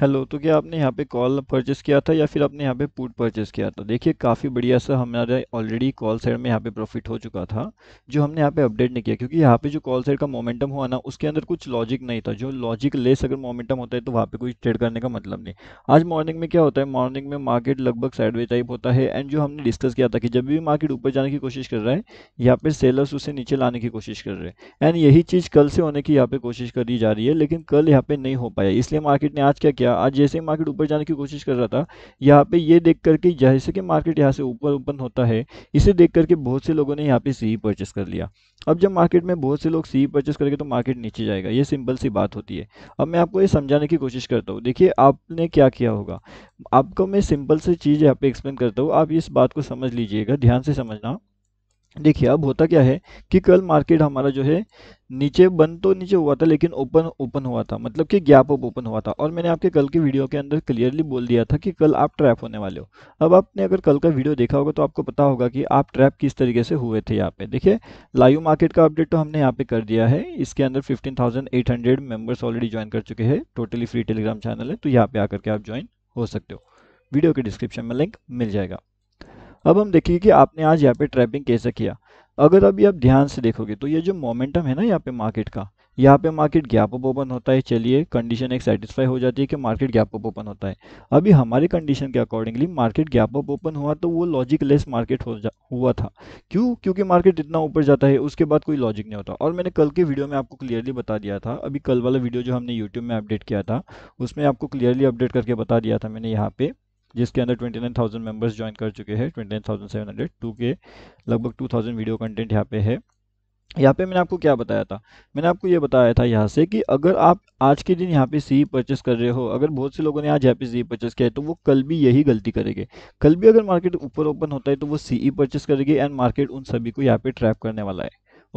Hello तो क्या आपने यहाँ पे कॉल परचेस किया था या फिर आपने यहाँ पे पुट परचेस किया था देखिए काफ़ी बढ़िया सा हमारे ऑलरेडी कॉल साइड में यहाँ पे प्रॉफिट हो चुका था जो हमने यहाँ पे अपडेट नहीं किया क्योंकि यहाँ पे जो कॉल साइड का मोमेंटम हुआ ना उसके अंदर कुछ लॉजिक नहीं था जो लॉजिक लेस अगर मोमेंटम होता है तो वहाँ पर कोई ट्रेड करने का मतलब नहीं आज मॉर्निंग में क्या होता है मॉर्निंग में मार्केट लगभग साइडवे टाइप होता है एंड जो हमने डिस्कस किया था कि जब भी मार्केट ऊपर जाने की कोशिश कर रहा है यहाँ पर सेलर्स उसे नीचे लाने की कोशिश कर रहे हैं एंड यही चीज़ कल से होने की यहाँ पर कोशिश करी जा रही है लेकिन कल यहाँ पर नहीं हो पाया इसलिए मार्केट ने आज क्या किया आज जैसे ही मार्केट ऊपर जाने की कोशिश कर रहा था यहाँ पे ये देख करके जैसे कि मार्केट यहाँ से ऊपर ओपन होता है इसे देख करके बहुत से लोगों ने यहाँ पे सी परचेस कर लिया अब जब मार्केट में बहुत से लोग सी परचेस करेंगे तो मार्केट नीचे जाएगा ये सिंपल सी बात होती है अब मैं आपको ये समझाने की कोशिश करता हूँ देखिए आपने क्या किया होगा आपको मैं सिंपल से चीज़ यहाँ पे एक्सप्लेन करता हूँ आप इस बात को समझ लीजिएगा ध्यान से समझना देखिए अब होता क्या है कि कल मार्केट हमारा जो है नीचे बंद तो नीचे हुआ था लेकिन ओपन ओपन हुआ था मतलब कि गैप अप ओपन हुआ था और मैंने आपके कल के वीडियो के अंदर क्लियरली बोल दिया था कि कल आप ट्रैप होने वाले हो अब आपने अगर कल का वीडियो देखा होगा तो आपको पता होगा कि आप ट्रैप किस तरीके से हुए थे यहाँ पे देखिए लाइव मार्केट का अपडेट तो हमने यहाँ पे कर दिया है इसके अंदर fifteen thousand eight hundred members already join कर चुके हैं टोटली फ्री टेलीग्राम चैनल है तो यहाँ पे आकर के आप ज्वाइन हो सकते हो वीडियो के डिस्क्रिप्शन में लिंक मिल जाएगा अब हम देखिए कि आपने आज यहाँ पे ट्रैपिंग कैसे किया अगर अभी आप ध्यान से देखोगे तो ये जो मोमेंटम है ना यहाँ पे मार्केट का यहाँ पे मार्केट गैप अप ओपन होता है चलिए कंडीशन एक सेटिस्फाई हो जाती है कि मार्केट गैप अप ओपन होता है अभी हमारे कंडीशन के accordingly market gap up open हुआ तो वो लॉजिक लेस मार्केट हो जा हुआ था क्यों क्योंकि मार्केट इतना ऊपर जाता है उसके बाद कोई लॉजिक नहीं होता और मैंने कल के वीडियो में आपको क्लियरली बता दिया था अभी कल वाला वीडियो जो हमने यूट्यूब में अपडेट किया था उसमें आपको क्लियरली अपडेट करके बता दिया था मैंने यहाँ पे जिसके अंदर 29,000 मेंबर्स ज्वाइन कर चुके हैं 29,700 टू के लगभग 2,000 वीडियो कंटेंट यहाँ पे है यहाँ पे मैंने आपको क्या बताया था मैंने आपको ये बताया था यहाँ से कि अगर आप आज के दिन यहाँ पे सी परचेस कर रहे हो अगर बहुत से लोगों ने आज यहाँ पे सी परचेस किया है तो वो कल भी यही गलती करेंगे कल भी अगर मार्केट ऊपर ओपन होता है तो वो सी परचेस करेगी एंड मार्केट उन सभी को यहाँ पे ट्रैप करने वाला है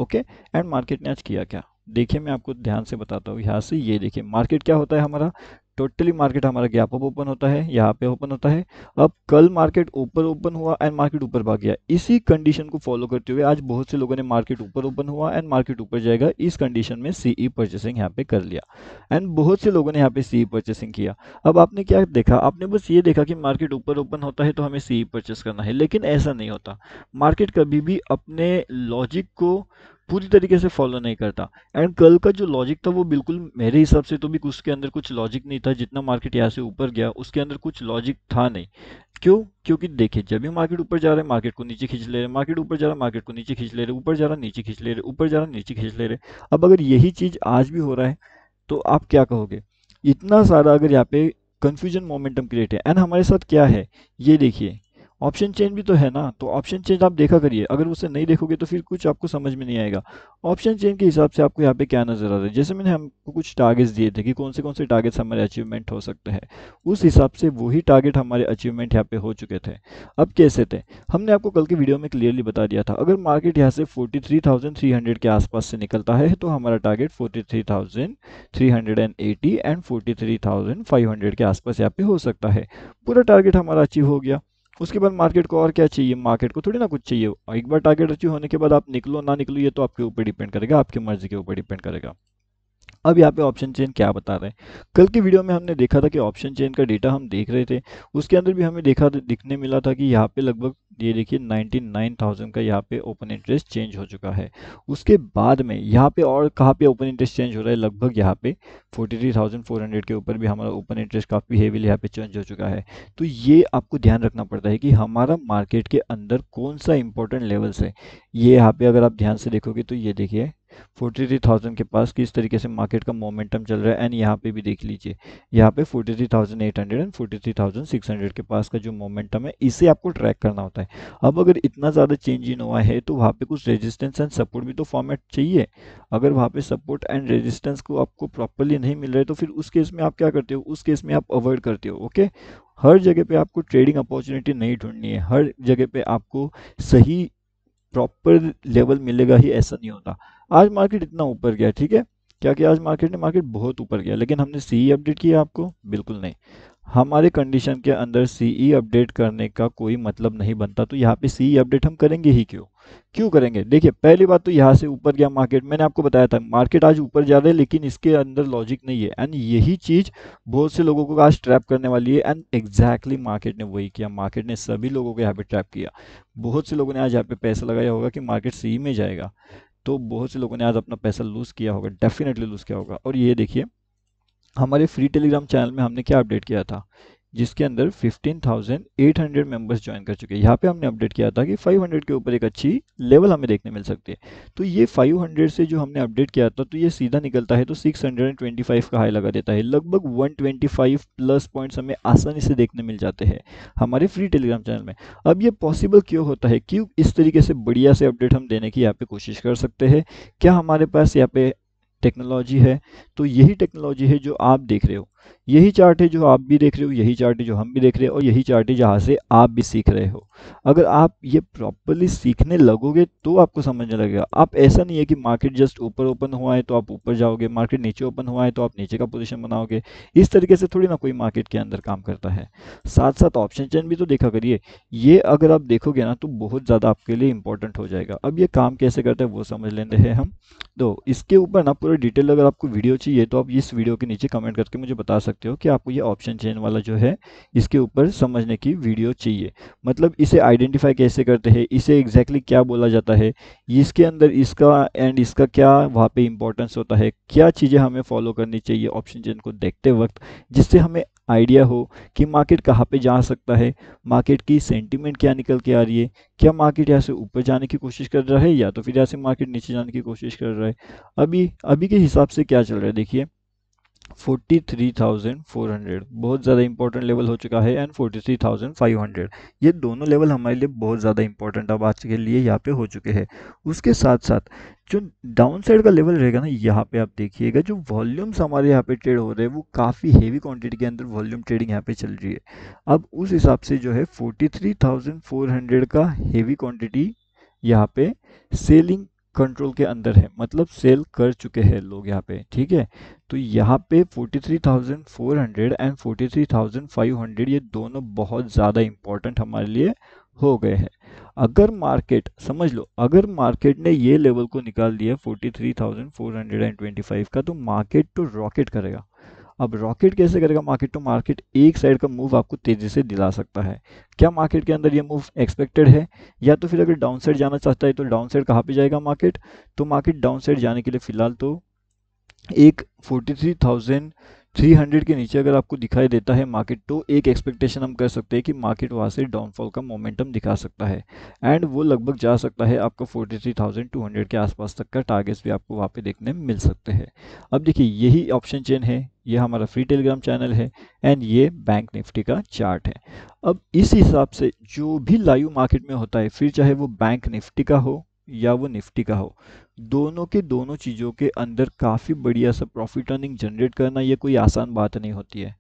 ओके एंड मार्केट ने आज किया क्या देखिए मैं आपको ध्यान से बताता हूँ यहाँ से ये देखिए मार्केट क्या होता है हमारा टोटली मार्केट हमारा गैप अप ओपन होता है यहाँ पे ओपन होता है अब कल मार्केट ऊपर ओपन हुआ एंड मार्केट ऊपर भाग गया इसी कंडीशन को फॉलो करते हुए आज बहुत से लोगों ने मार्केट ऊपर ओपन हुआ एंड मार्केट ऊपर जाएगा इस कंडीशन में सीई परचेसिंग e यहाँ पे कर लिया एंड बहुत से लोगों ने यहाँ पे सीई परचेसिंग e किया अब आपने क्या देखा आपने बस ये देखा कि मार्केट ऊपर ओपन होता है तो हमें सीई परचेस e करना है लेकिन ऐसा नहीं होता मार्केट कभी भी अपने लॉजिक को पूरी तरीके से फॉलो नहीं करता एंड कल का जो लॉजिक था वो बिल्कुल मेरे हिसाब से तो भी उसके अंदर कुछ लॉजिक नहीं था जितना मार्केट यहाँ से ऊपर गया उसके अंदर कुछ लॉजिक था नहीं क्यों क्योंकि देखिए जब भी मार्केट ऊपर जा रहा है मार्केट को नीचे खींच ले रहे मार्केट ऊपर जा रहा है मार्केट को नीचे खींच ले रहे ऊपर जा रहा नीचे खींच ले रहे ऊपर जा रहा नीचे खींच ले रहे अब अगर यही चीज़ आज भी हो रहा है तो आप क्या कहोगे इतना सारा अगर यहाँ पे कन्फ्यूजन मोमेंटम क्रिएट है एंड हमारे साथ क्या है ये देखिए ऑप्शन चेंज भी तो है ना तो ऑप्शन चेंज आप देखा करिए अगर उसे नहीं देखोगे तो फिर कुछ आपको समझ में नहीं आएगा ऑप्शन चेंज के हिसाब से आपको यहाँ पे क्या नज़र आ रहा है जैसे मैंने हमको कुछ टारगेट्स दिए थे कि कौन से कौन से टारगेट्स हमारे अचीवमेंट हो सकते हैं उस हिसाब से वही टारगेट हमारे अचीवमेंट यहाँ पे हो चुके थे अब कैसे थे हमने आपको कल की वीडियो में क्लियरली बता दिया था अगर मार्केट यहाँ से फोर्टी के आसपास से निकलता है तो हमारा टारगेट फोर्टी एंड फोर्टी के आसपास यहाँ पे हो सकता है पूरा टारगेट हमारा अचीव हो गया उसके बाद मार्केट को और क्या चाहिए मार्केट को थोड़ी ना कुछ चाहिए एक बार टारगेट अचीव होने के बाद आप निकलो ना निकलो ये तो आपके ऊपर डिपेंड करेगा आपकी मर्जी के ऊपर डिपेंड करेगा अब यहाँ पे ऑप्शन चेन क्या बता रहे हैं कल की वीडियो में हमने देखा था कि ऑप्शन चेन का डेटा हम देख रहे थे उसके अंदर भी हमें देखा दिखने मिला था कि यहाँ पे लगभग ये देखिए 99,000 का यहाँ पे ओपन इंटरेस्ट चेंज हो चुका है उसके बाद में यहाँ पे और कहाँ पे ओपन इंटरेस्ट चेंज हो रहा है लगभग यहाँ पे 43,400 के ऊपर भी हमारा ओपन इंटरेस्ट काफ़ी हेविली यहाँ पे चेंज हो चुका है तो ये आपको ध्यान रखना पड़ता है कि हमारा मार्केट के अंदर कौन सा इंपॉर्टेंट लेवल्स है ये यहाँ पे अगर आप ध्यान से देखोगे तो ये देखिए फोर्टी थ्री थाउजेंड के पास किस तरीके से मार्केट का मोमेंटम चल रहा है एंड यहाँ पे भी देख लीजिए यहाँ पे forty three thousand eight hundred and forty three thousand six hundred के पास का जो मोमेंटम है इसे आपको ट्रैक करना होता है अब अगर इतना ज़्यादा चेंज इन हुआ है तो वहाँ पे कुछ रेजिस्टेंस एंड सपोर्ट भी तो फॉर्मेट चाहिए अगर वहाँ पे सपोर्ट एंड रेजिस्टेंस को आपको प्रॉपरली नहीं मिल रहा है तो फिर उस केस में आप क्या करते हो उस केस में आप अवॉइड करते हो ओके हर जगह पे आपको ट्रेडिंग अपॉर्चुनिटी नहीं ढूंढनी है हर जगह पे आपको सही प्रॉपर लेवल मिलेगा ही ऐसा नहीं होता आज मार्केट इतना ऊपर गया ठीक है क्या कि आज मार्केट ने मार्केट बहुत ऊपर गया लेकिन हमने सीई अपडेट e किया आपको बिल्कुल नहीं हमारे कंडीशन के अंदर सीई अपडेट e करने का कोई मतलब नहीं बनता तो यहाँ पे सीई अपडेट e हम करेंगे ही क्यों क्यों करेंगे देखिए पहली बात तो यहाँ से ऊपर गया मार्केट मैंने आपको बताया था मार्केट आज ऊपर जा रहा है लेकिन इसके अंदर लॉजिक नहीं है एंड यही चीज़ बहुत से लोगों को आज ट्रैप करने वाली है एंड एग्जैक्टली मार्केट ने वही किया मार्केट ने सभी लोगों को यहाँ पे ट्रैप किया बहुत से लोगों ने आज यहाँ पे पैसा लगाया होगा कि मार्केट सी में जाएगा तो बहुत से लोगों ने आज अपना पैसा लूज़ किया होगा डेफिनेटली लूज़ किया होगा और ये देखिए हमारे फ्री टेलीग्राम चैनल में हमने क्या अपडेट किया था जिसके अंदर 15,800 मेंबर्स ज्वाइन कर चुके हैं यहाँ पे हमने अपडेट किया था कि 500 के ऊपर एक अच्छी लेवल हमें देखने मिल सकती है तो ये 500 से जो हमने अपडेट किया था तो ये सीधा निकलता है तो 625 का हाई लगा देता है लगभग 125 प्लस पॉइंट्स हमें आसानी से देखने मिल जाते हैं हमारे फ्री टेलीग्राम चैनल में अब ये पॉसिबल क्यों होता है क्यों इस तरीके से बढ़िया से अपडेट हम देने की यहाँ पर कोशिश कर सकते हैं क्या हमारे पास यहाँ पे टेक्नोलॉजी है तो यही टेक्नोलॉजी है जो आप देख रहे हो यही चार्ट है जो आप भी देख रहे हो यही चार्ट है जो हम भी देख रहे हैं और यही चार्ट है जहाँ से आप भी सीख रहे हो अगर आप ये प्रॉपरली सीखने लगोगे तो आपको समझने लगेगा आप ऐसा नहीं है कि मार्केट जस्ट ऊपर ओपन हुआ है तो आप ऊपर जाओगे मार्केट नीचे ओपन हुआ है तो आप नीचे का पोजिशन बनाओगे इस तरीके से थोड़ी ना कोई मार्केट के अंदर काम करता है साथ साथ ऑप्शन चेन भी तो देखा करिए ये अगर आप देखोगे ना तो बहुत ज़्यादा आपके लिए इंपॉर्टेंट हो जाएगा अब ये काम कैसे करते हैं वो समझ लेते हैं हम तो इसके ऊपर ना पूरा डिटेल अगर आपको वीडियो चाहिए तो आप इस वीडियो के नीचे कमेंट करके मुझे बता बता सकते हो कि आपको ये ऑप्शन चेन वाला जो है इसके ऊपर समझने की वीडियो चाहिए मतलब इसे आइडेंटिफाई कैसे करते हैं इसे एग्जैक्टली exactly क्या बोला जाता है इसके अंदर इसका एंड इसका क्या वहाँ पे इंपॉर्टेंस होता है क्या चीज़ें हमें फॉलो करनी चाहिए ऑप्शन चेन को देखते वक्त जिससे हमें आइडिया हो कि मार्केट कहाँ पे जा सकता है मार्केट की सेंटीमेंट क्या निकल के आ रही है क्या मार्केट यहाँ से ऊपर जाने की कोशिश कर रहा है या तो फिर यहाँ से मार्केट नीचे जाने की कोशिश कर रहा है अभी अभी के हिसाब से क्या चल रहा है देखिए 43,400 बहुत ज़्यादा इंपॉर्टेंट लेवल हो चुका है एंड 43,500 ये दोनों लेवल हमारे लिए बहुत ज़्यादा इंपॉर्टेंट अब आज के लिए यहाँ पे हो चुके हैं उसके साथ साथ जो डाउन साइड का लेवल रहेगा ना यहाँ पे आप देखिएगा जो वॉल्यूम्स हमारे यहाँ पे ट्रेड हो रहे हैं वो काफ़ी हेवी क्वांटिटी के अंदर वॉल्यूम ट्रेडिंग यहाँ पे चल रही है अब उस हिसाब से जो है 43,400 का हेवी क्वांटिटी यहाँ पे सेलिंग कंट्रोल के अंदर है मतलब सेल कर चुके हैं लोग यहाँ पे ठीक है तो यहाँ पे 43,400 एंड 43,500 ये दोनों बहुत ज़्यादा इम्पोर्टेंट हमारे लिए हो गए हैं अगर मार्केट समझ लो अगर मार्केट ने ये लेवल को निकाल दिया 43,425 का तो मार्केट तो रॉकेट करेगा अब रॉकेट कैसे करेगा मार्केट टू मार्केट एक साइड का मूव आपको तेज़ी से दिला सकता है क्या मार्केट के अंदर ये मूव एक्सपेक्टेड है या तो फिर अगर डाउन साइड जाना चाहता है तो डाउन साइड कहाँ पर जाएगा मार्केट तो मार्केट डाउन साइड जाने के लिए फ़िलहाल तो एक फोर्टी थ्री थाउजेंड 300 के नीचे अगर आपको दिखाई देता है मार्केट तो एक एक्सपेक्टेशन हम कर सकते हैं कि मार्केट वहाँ से डाउनफॉल का मोमेंटम दिखा सकता है एंड वो लगभग जा सकता है आपका 43,200 के आसपास तक का टारगेट्स भी आपको वहाँ पे देखने मिल सकते हैं अब देखिए यही ऑप्शन चेन है ये हमारा फ्री टेलीग्राम चैनल है एंड ये बैंक निफ्टी का चार्ट है अब इस हिसाब से जो भी लाइव मार्केट में होता है फिर चाहे वो बैंक निफ्टी का हो या वो निफ्टी का हो दोनों के दोनों चीज़ों के अंदर काफ़ी बढ़िया सा प्रॉफिट अर्निंग जनरेट करना ये कोई आसान बात नहीं होती है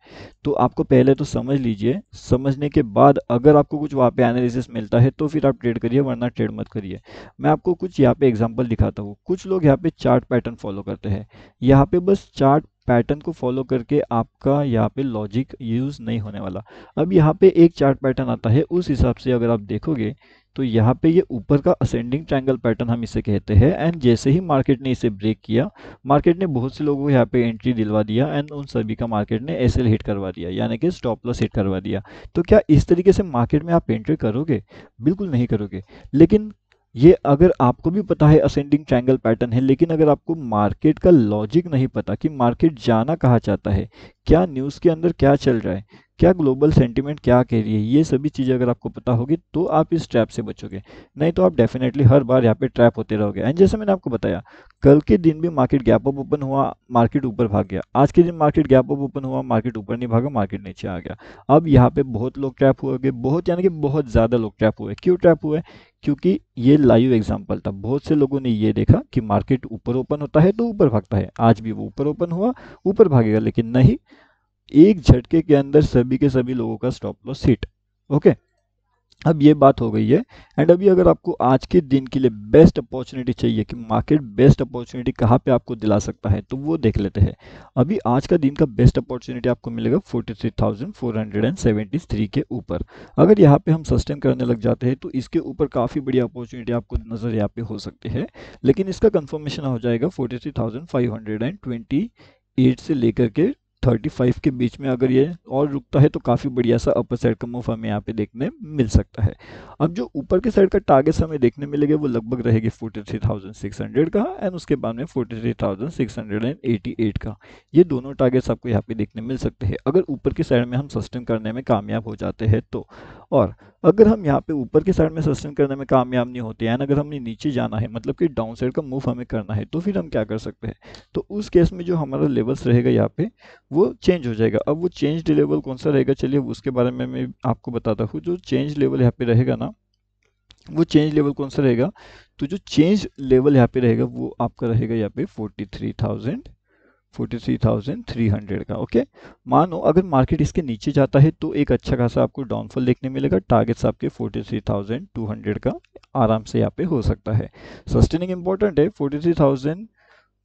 तो आपको पहले तो समझ लीजिए समझने के बाद अगर आपको कुछ वहाँ पे एनालिसिस मिलता है तो फिर आप ट्रेड करिए वरना ट्रेड मत करिए मैं आपको कुछ यहाँ पे एग्जांपल दिखाता हूँ कुछ लोग यहाँ पे चार्ट पैटर्न फॉलो करते हैं यहाँ पर बस चार्ट पैटर्न को फॉलो करके आपका यहाँ पे लॉजिक यूज़ नहीं होने वाला अब यहाँ पे एक चार्ट पैटर्न आता है उस हिसाब से अगर आप देखोगे तो यहाँ पे ये ऊपर का असेंडिंग ट्रायंगल पैटर्न हम इसे कहते हैं एंड जैसे ही मार्केट ने इसे ब्रेक किया मार्केट ने बहुत से लोगों को यहाँ पे एंट्री दिलवा दिया एंड उन सभी का मार्केट ने एस हिट करवा दिया यानी कि स्टॉप लॉस हिट करवा दिया तो क्या इस तरीके से मार्केट में आप एंट्री करोगे बिल्कुल नहीं करोगे लेकिन ये अगर आपको भी पता है असेंडिंग ट्रायंगल पैटर्न है लेकिन अगर आपको मार्केट का लॉजिक नहीं पता कि मार्केट जाना कहाँ चाहता है क्या न्यूज़ के अंदर क्या चल रहा है क्या ग्लोबल सेंटीमेंट क्या कह रही है ये सभी चीज़ें अगर आपको पता होगी तो आप इस ट्रैप से बचोगे नहीं तो आप डेफिनेटली हर बार यहाँ पे ट्रैप होते रहोगे एंड जैसे मैंने आपको बताया कल के दिन भी मार्केट गैप अप ओपन हुआ मार्केट ऊपर भाग गया आज के दिन मार्केट गैप अप ओपन हुआ मार्केट ऊपर नहीं भागा मार्केट नीचे आ गया अब यहाँ पे बहुत लोग ट्रैप हुए बहुत यानी कि बहुत ज़्यादा लोग ट्रैप हुए क्यों ट्रैप हुए क्योंकि ये लाइव एग्जाम्पल था बहुत से लोगों ने ये देखा कि मार्केट ऊपर ओपन होता है तो ऊपर भागता है आज भी वो ऊपर ओपन हुआ ऊपर भागेगा लेकिन नहीं एक झटके के अंदर सभी के सभी लोगों का स्टॉप लॉस हिट ओके अब ये बात हो गई है एंड अभी अगर आपको आज के दिन के लिए बेस्ट अपॉर्चुनिटी चाहिए कि मार्केट बेस्ट अपॉर्चुनिटी कहाँ पे आपको दिला सकता है तो वो देख लेते हैं अभी आज का दिन का बेस्ट अपॉर्चुनिटी आपको मिलेगा 43,473 के ऊपर अगर यहाँ पे हम सस्टेन करने लग जाते हैं तो इसके ऊपर काफ़ी बड़ी अपॉर्चुनिटी आपको नज़र यहाँ पे हो सकती है लेकिन इसका कन्फर्मेशन हो जाएगा फोर्टी से लेकर के थर्टी फाइव के बीच में अगर ये और रुकता है तो काफ़ी बढ़िया सा अपर साइड का मूव हमें यहाँ पे देखने मिल सकता है अब जो ऊपर के साइड का टारगेट हमें देखने मिलेगा वो लगभग रहेगी forty three thousand six hundred का एंड उसके बाद में forty three thousand six hundred and eighty eight का ये दोनों टारगेट्स आपको यहाँ पे देखने मिल सकते हैं अगर ऊपर की साइड में हम सस्टेन करने में कामयाब हो जाते हैं तो और अगर हम यहाँ पे ऊपर के साइड में सस्टेन करने में कामयाब नहीं होते हैं अगर हमने नीचे जाना है मतलब कि डाउन साइड का मूव हमें करना है तो फिर हम क्या कर सकते हैं तो उस केस में जो हमारा लेवल्स रहेगा यहाँ पे वो चेंज हो जाएगा अब वो चेंज लेवल कौन सा रहेगा चलिए उसके बारे में मैं आपको बताता हूँ जो चेंज लेवल यहाँ पे रहेगा ना वो चेंज लेवल कौन सा रहेगा तो जो चेंज लेवल यहाँ पे रहेगा वो आपका रहेगा यहाँ पे फोर्टी थ्री थाउजेंड 43,300 का ओके मानो अगर मार्केट इसके नीचे जाता है तो एक अच्छा खासा आपको डाउनफॉल देखने मिलेगा टारगेट्स आपके 43,200 का आराम से यहाँ पे हो सकता है सस्टेनिंग इंपॉर्टेंट है 43,000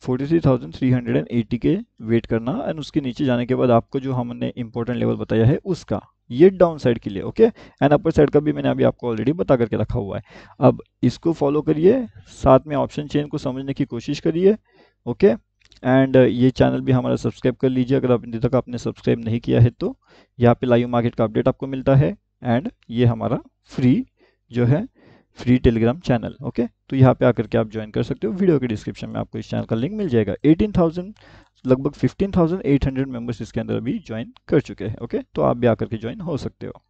43,380 के वेट करना एंड उसके नीचे जाने के बाद आपको जो हमने इंपॉर्टेंट लेवल बताया है उसका ये डाउन साइड के लिए ओके एंड अपर साइड का भी मैंने अभी आपको ऑलरेडी बता करके रखा हुआ है अब इसको फॉलो करिए साथ में ऑप्शन चेन को समझने की कोशिश करिए ओके okay? एंड uh, ये चैनल भी हमारा सब्सक्राइब कर लीजिए अगर अभी तक आपने सब्सक्राइब नहीं किया है तो यहाँ पे लाइव मार्केट का अपडेट आपको मिलता है एंड ये हमारा फ्री जो है फ्री टेलीग्राम चैनल ओके तो यहाँ पे आकर के आप ज्वाइन कर सकते हो वीडियो के डिस्क्रिप्शन में आपको इस चैनल का लिंक मिल जाएगा 18,000 लगभग 15,800 मेंबर्स इसके अंदर अभी ज्वाइन कर चुके हैं ओके तो आप भी आकर के ज्वाइन हो सकते हो